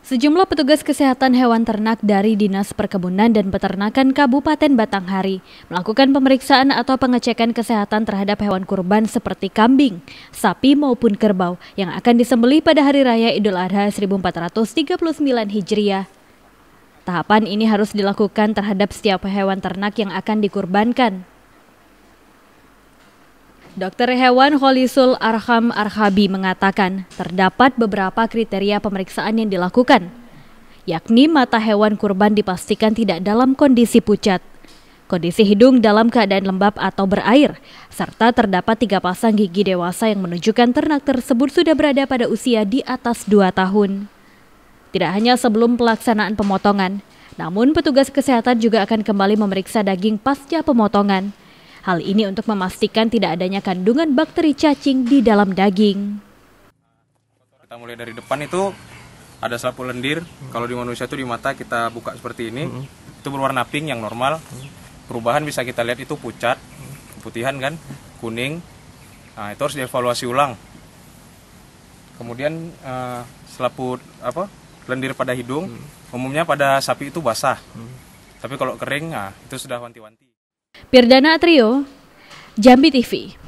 Sejumlah petugas kesehatan hewan ternak dari Dinas Perkebunan dan Peternakan Kabupaten Batanghari melakukan pemeriksaan atau pengecekan kesehatan terhadap hewan kurban seperti kambing, sapi maupun kerbau yang akan disembeli pada Hari Raya Idul Adha 1439 Hijriah. Tahapan ini harus dilakukan terhadap setiap hewan ternak yang akan dikurbankan. Dokter hewan Holisul Arham Arhabi mengatakan terdapat beberapa kriteria pemeriksaan yang dilakukan, yakni mata hewan kurban dipastikan tidak dalam kondisi pucat, kondisi hidung dalam keadaan lembab atau berair, serta terdapat tiga pasang gigi dewasa yang menunjukkan ternak tersebut sudah berada pada usia di atas dua tahun. Tidak hanya sebelum pelaksanaan pemotongan, namun petugas kesehatan juga akan kembali memeriksa daging pasca pemotongan Hal ini untuk memastikan tidak adanya kandungan bakteri cacing di dalam daging. Kita mulai dari depan itu ada sapu lendir. Kalau di manusia itu di mata kita buka seperti ini. Hmm. Itu berwarna pink yang normal. Perubahan bisa kita lihat itu pucat, keputihan kan, kuning. Nah, itu harus dievaluasi ulang. Kemudian uh, eh, selaput apa? lendir pada hidung. Hmm. Umumnya pada sapi itu basah. Hmm. Tapi kalau kering, nah, itu sudah wanti-wanti. Pirdana Atrio, Jambi TV.